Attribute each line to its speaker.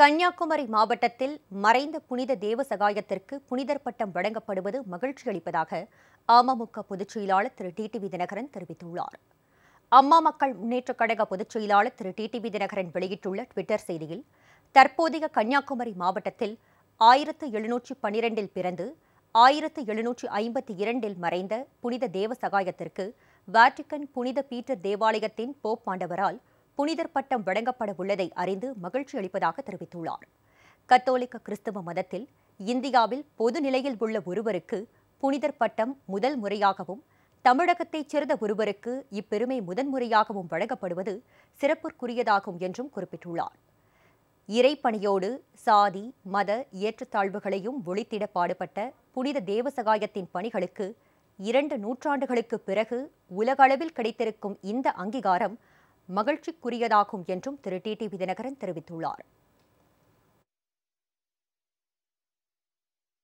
Speaker 1: கன்னியாகுமரி மாவட்டத்தில் மறைந்த புனித தேவசகாயத்திற்கு புனிதர் பட்டம் வழங்கப்படுவது மகிழ்ச்சி அளிப்பதாக அமமுக பொதுச் செயலாளர் திரு டி வி தினகரன் தெரிவித்துள்ளார் அம்மா மக்கள் முன்னேற்றக் கழக பொதுச் செயலாளர் திரு டி வி தினகரன் வெளியிட்டுள்ள டுவிட்டர் செய்தியில் தற்போதைய கன்னியாகுமரி மாவட்டத்தில் ஆயிரத்து எழுநூற்றி பனிரெண்டில் பிறந்து ஆயிரத்து எழுநூற்றி ஐம்பத்தி இரண்டில் மறைந்த புனித தேவசகாயத்திற்கு வாட்டிக்கன் புனித பீட்டர் தேவாலயத்தின் போப் ஆண்டவரால் புனிதர் பட்டம் வழங்கப்பட உள்ளதை அறிந்து மகிழ்ச்சி அளிப்பதாக தெரிவித்துள்ளார் கத்தோலிக்க கிறிஸ்தவ மதத்தில் இந்தியாவில் பொது நிலையில் உள்ள ஒருவருக்கு புனிதர் பட்டம் முதல் முறையாகவும் தமிழகத்தைச் சேர்ந்த ஒருவருக்கு இப்பெருமை முதன்முறையாகவும் வழங்கப்படுவது சிறப்புக்குரியதாகும் என்றும் குறிப்பிட்டுள்ளார் இறைப்பணியோடு சாதி மத ஏற்றத்தாழ்வுகளையும் ஒழித்திட பாடுபட்ட புனித தேவசகாயத்தின் பணிகளுக்கு இரண்டு நூற்றாண்டுகளுக்கு பிறகு உலகளவில் கிடைத்திருக்கும் இந்த அங்கீகாரம் மகிழ்ச்சிக்குரியதாகும் என்றும் திரு டி டி விதிநகரன் தெரிவித்துள்ளார்